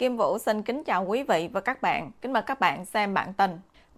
Kim Vũ xin kính chào quý vị và các bạn. Kính mời các bạn xem bản tin.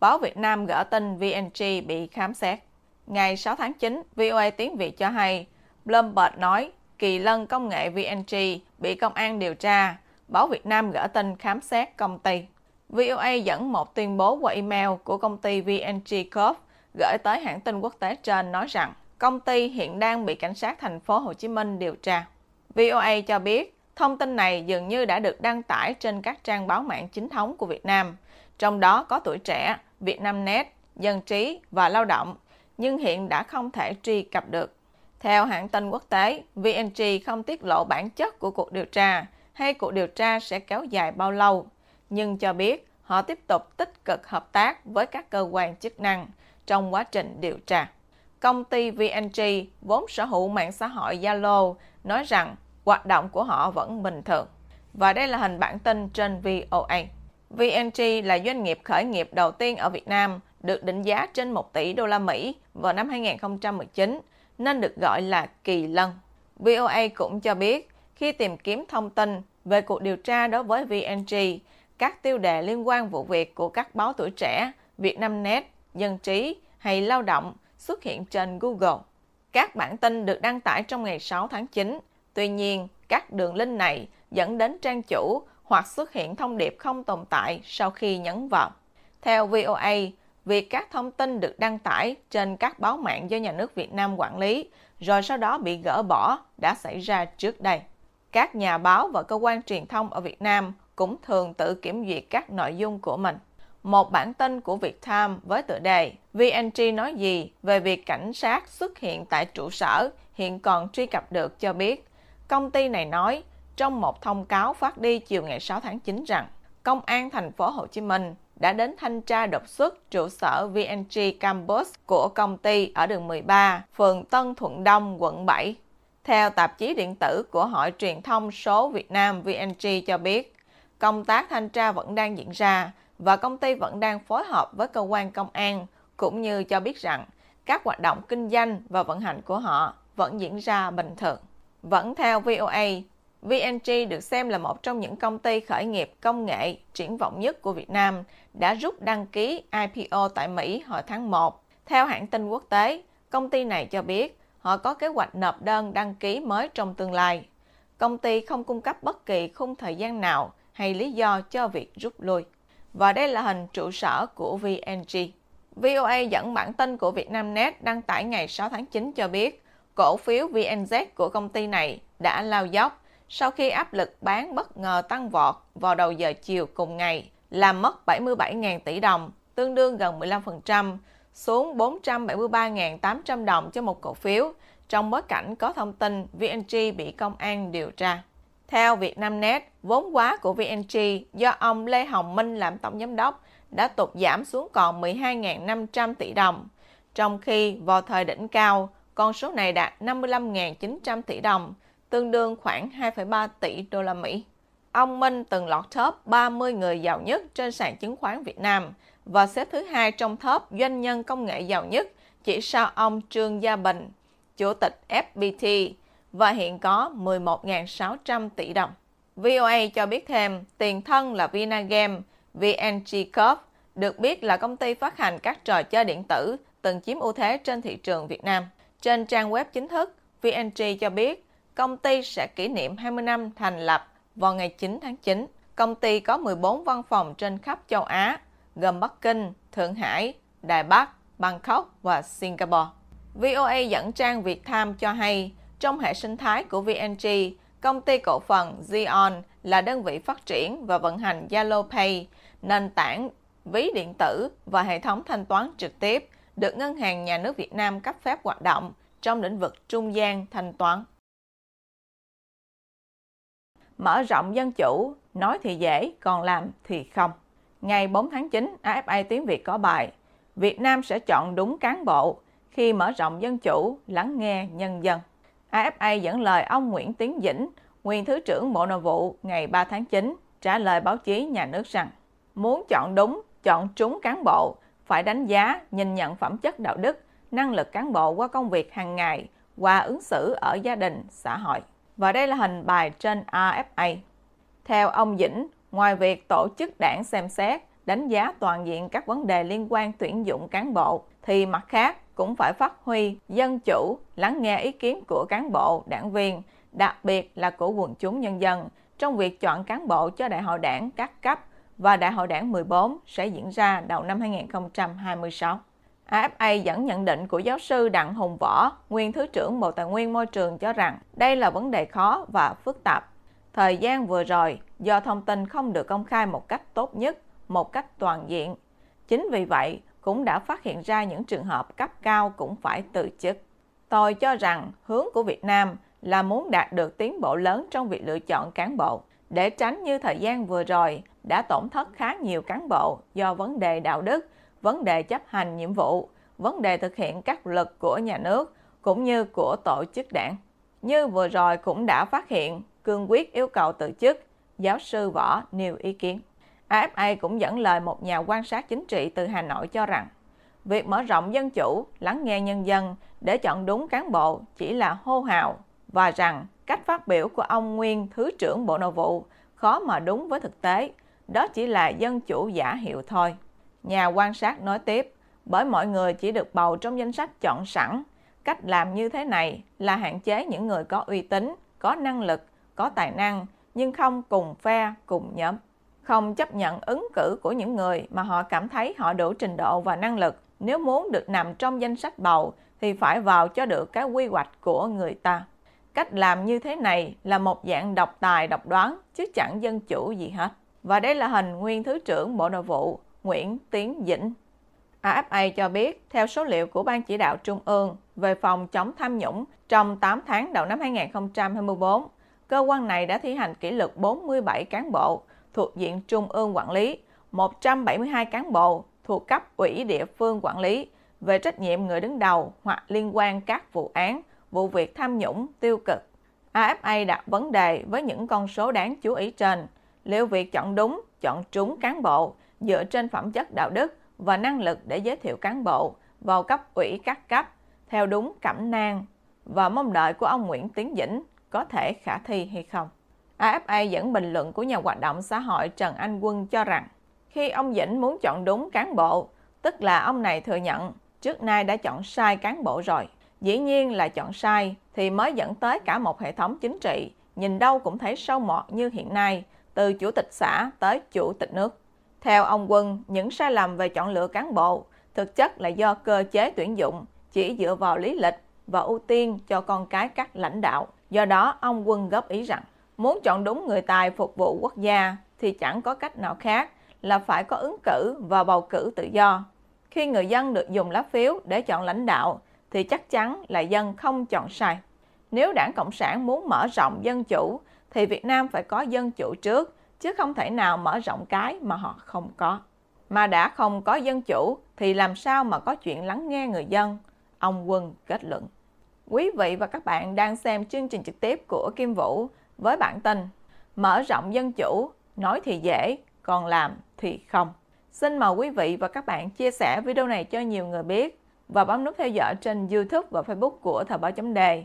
Báo Việt Nam gỡ tin VNG bị khám xét. Ngày 6 tháng 9, VOA tiếng Việt cho hay, Bloomberg nói kỳ lân công nghệ VNG bị công an điều tra. Báo Việt Nam gỡ tin khám xét công ty. VOA dẫn một tuyên bố qua email của công ty VNG Corp gửi tới hãng tin quốc tế trên nói rằng công ty hiện đang bị cảnh sát thành phố Hồ Chí Minh điều tra. VOA cho biết Thông tin này dường như đã được đăng tải trên các trang báo mạng chính thống của Việt Nam, trong đó có Tuổi Trẻ, Vietnamnet, Dân Trí và Lao Động, nhưng hiện đã không thể truy cập được. Theo hãng tin quốc tế, VNG không tiết lộ bản chất của cuộc điều tra hay cuộc điều tra sẽ kéo dài bao lâu, nhưng cho biết họ tiếp tục tích cực hợp tác với các cơ quan chức năng trong quá trình điều tra. Công ty VNG, vốn sở hữu mạng xã hội Zalo, nói rằng hoạt động của họ vẫn bình thường. Và đây là hình bản tin trên VOA. VNG là doanh nghiệp khởi nghiệp đầu tiên ở Việt Nam được định giá trên 1 tỷ đô la Mỹ vào năm 2019 nên được gọi là kỳ lân. VOA cũng cho biết khi tìm kiếm thông tin về cuộc điều tra đối với VNG, các tiêu đề liên quan vụ việc của các báo tuổi trẻ, Việt Nam Net, Dân trí hay Lao động xuất hiện trên Google. Các bản tin được đăng tải trong ngày 6 tháng 9 Tuy nhiên, các đường link này dẫn đến trang chủ hoặc xuất hiện thông điệp không tồn tại sau khi nhấn vào. Theo VOA, việc các thông tin được đăng tải trên các báo mạng do nhà nước Việt Nam quản lý rồi sau đó bị gỡ bỏ đã xảy ra trước đây. Các nhà báo và cơ quan truyền thông ở Việt Nam cũng thường tự kiểm duyệt các nội dung của mình. Một bản tin của Việt Time với tựa đề VNG nói gì về việc cảnh sát xuất hiện tại trụ sở hiện còn truy cập được cho biết Công ty này nói trong một thông cáo phát đi chiều ngày 6 tháng 9 rằng Công an thành phố Hồ Chí Minh đã đến thanh tra đột xuất trụ sở VNG Campus của công ty ở đường 13, phường Tân Thuận Đông, quận 7. Theo tạp chí điện tử của Hội truyền thông số Việt Nam VNG cho biết, công tác thanh tra vẫn đang diễn ra và công ty vẫn đang phối hợp với cơ quan công an, cũng như cho biết rằng các hoạt động kinh doanh và vận hành của họ vẫn diễn ra bình thường. Vẫn theo VOA, VNG được xem là một trong những công ty khởi nghiệp công nghệ triển vọng nhất của Việt Nam, đã rút đăng ký IPO tại Mỹ hồi tháng 1. Theo hãng tin quốc tế, công ty này cho biết họ có kế hoạch nộp đơn đăng ký mới trong tương lai. Công ty không cung cấp bất kỳ khung thời gian nào hay lý do cho việc rút lui. Và đây là hình trụ sở của VNG. VOA dẫn bản tin của Vietnamnet đăng tải ngày 6 tháng 9 cho biết cổ phiếu VNZ của công ty này đã lao dốc sau khi áp lực bán bất ngờ tăng vọt vào đầu giờ chiều cùng ngày, làm mất 77.000 tỷ đồng, tương đương gần 15%, xuống 473.800 đồng cho một cổ phiếu, trong bối cảnh có thông tin VNG bị công an điều tra. Theo Vietnamnet, vốn hóa của VNG do ông Lê Hồng Minh làm tổng giám đốc đã tụt giảm xuống còn 12.500 tỷ đồng, trong khi vào thời đỉnh cao, con số này đạt 55.900 tỷ đồng, tương đương khoảng 2,3 tỷ đô la Mỹ. Ông Minh từng lọt top 30 người giàu nhất trên sàn chứng khoán Việt Nam và xếp thứ hai trong top doanh nhân công nghệ giàu nhất chỉ sau ông Trương Gia Bình, chủ tịch FPT và hiện có 11.600 tỷ đồng. VOA cho biết thêm, tiền thân là Vinagame, VNG Corp, được biết là công ty phát hành các trò chơi điện tử từng chiếm ưu thế trên thị trường Việt Nam. Trên trang web chính thức, VNG cho biết công ty sẽ kỷ niệm 20 năm thành lập vào ngày 9 tháng 9. Công ty có 14 văn phòng trên khắp châu Á, gồm Bắc Kinh, Thượng Hải, Đài Bắc, Bangkok và Singapore. VOA dẫn trang Việt Tham cho hay, trong hệ sinh thái của VNG, công ty cổ phần Xeon là đơn vị phát triển và vận hành Zalo Pay, nền tảng ví điện tử và hệ thống thanh toán trực tiếp – được Ngân hàng Nhà nước Việt Nam cấp phép hoạt động trong lĩnh vực trung gian thanh toán. Mở rộng dân chủ, nói thì dễ, còn làm thì không. Ngày 4 tháng 9, AFA Tiếng Việt có bài Việt Nam sẽ chọn đúng cán bộ khi mở rộng dân chủ, lắng nghe nhân dân. AFA dẫn lời ông Nguyễn Tiến Dĩnh, nguyên Thứ trưởng Bộ Nội vụ ngày 3 tháng 9, trả lời báo chí nhà nước rằng muốn chọn đúng, chọn trúng cán bộ phải đánh giá, nhìn nhận phẩm chất đạo đức, năng lực cán bộ qua công việc hàng ngày, qua ứng xử ở gia đình, xã hội. Và đây là hình bài trên AFA. Theo ông Dĩnh, ngoài việc tổ chức đảng xem xét, đánh giá toàn diện các vấn đề liên quan tuyển dụng cán bộ, thì mặt khác cũng phải phát huy dân chủ, lắng nghe ý kiến của cán bộ, đảng viên, đặc biệt là của quần chúng nhân dân trong việc chọn cán bộ cho đại hội đảng các cấp và Đại hội đảng 14 sẽ diễn ra đầu năm 2026. AFA dẫn nhận định của giáo sư Đặng Hùng Võ, nguyên Thứ trưởng Bộ Tài nguyên Môi trường cho rằng đây là vấn đề khó và phức tạp. Thời gian vừa rồi, do thông tin không được công khai một cách tốt nhất, một cách toàn diện. Chính vì vậy, cũng đã phát hiện ra những trường hợp cấp cao cũng phải từ chức. Tôi cho rằng hướng của Việt Nam là muốn đạt được tiến bộ lớn trong việc lựa chọn cán bộ, để tránh như thời gian vừa rồi đã tổn thất khá nhiều cán bộ do vấn đề đạo đức, vấn đề chấp hành nhiệm vụ, vấn đề thực hiện các luật của nhà nước cũng như của tổ chức đảng. Như vừa rồi cũng đã phát hiện, cương quyết yêu cầu từ chức, giáo sư Võ nêu ý kiến. AFA cũng dẫn lời một nhà quan sát chính trị từ Hà Nội cho rằng, việc mở rộng dân chủ, lắng nghe nhân dân để chọn đúng cán bộ chỉ là hô hào và rằng cách phát biểu của ông Nguyên Thứ trưởng Bộ Nội vụ khó mà đúng với thực tế đó chỉ là dân chủ giả hiệu thôi. Nhà quan sát nói tiếp, bởi mọi người chỉ được bầu trong danh sách chọn sẵn. Cách làm như thế này là hạn chế những người có uy tín, có năng lực, có tài năng, nhưng không cùng phe, cùng nhóm. Không chấp nhận ứng cử của những người mà họ cảm thấy họ đủ trình độ và năng lực. Nếu muốn được nằm trong danh sách bầu thì phải vào cho được cái quy hoạch của người ta. Cách làm như thế này là một dạng độc tài độc đoán chứ chẳng dân chủ gì hết. Và đây là hình nguyên Thứ trưởng Bộ Nội vụ Nguyễn Tiến Dĩnh. AFA cho biết, theo số liệu của Ban chỉ đạo Trung ương về phòng chống tham nhũng trong 8 tháng đầu năm 2024, cơ quan này đã thi hành kỷ luật 47 cán bộ thuộc diện Trung ương quản lý, 172 cán bộ thuộc cấp ủy địa phương quản lý về trách nhiệm người đứng đầu hoặc liên quan các vụ án, vụ việc tham nhũng tiêu cực. AFA đặt vấn đề với những con số đáng chú ý trên – liệu việc chọn đúng, chọn trúng cán bộ dựa trên phẩm chất đạo đức và năng lực để giới thiệu cán bộ vào cấp ủy các cấp theo đúng cẩm nang và mong đợi của ông Nguyễn Tiến Dĩnh có thể khả thi hay không. AFA dẫn bình luận của nhà hoạt động xã hội Trần Anh Quân cho rằng khi ông Dĩnh muốn chọn đúng cán bộ, tức là ông này thừa nhận trước nay đã chọn sai cán bộ rồi. Dĩ nhiên là chọn sai thì mới dẫn tới cả một hệ thống chính trị, nhìn đâu cũng thấy sâu mọt như hiện nay, từ chủ tịch xã tới chủ tịch nước. Theo ông Quân, những sai lầm về chọn lựa cán bộ thực chất là do cơ chế tuyển dụng chỉ dựa vào lý lịch và ưu tiên cho con cái các lãnh đạo. Do đó, ông Quân góp ý rằng muốn chọn đúng người tài phục vụ quốc gia thì chẳng có cách nào khác là phải có ứng cử và bầu cử tự do. Khi người dân được dùng lá phiếu để chọn lãnh đạo thì chắc chắn là dân không chọn sai. Nếu đảng Cộng sản muốn mở rộng dân chủ thì Việt Nam phải có dân chủ trước, chứ không thể nào mở rộng cái mà họ không có. Mà đã không có dân chủ thì làm sao mà có chuyện lắng nghe người dân, ông Quân kết luận. Quý vị và các bạn đang xem chương trình trực tiếp của Kim Vũ với bản tin Mở rộng dân chủ, nói thì dễ, còn làm thì không. Xin mời quý vị và các bạn chia sẻ video này cho nhiều người biết và bấm nút theo dõi trên YouTube và Facebook của Thời báo chấm đề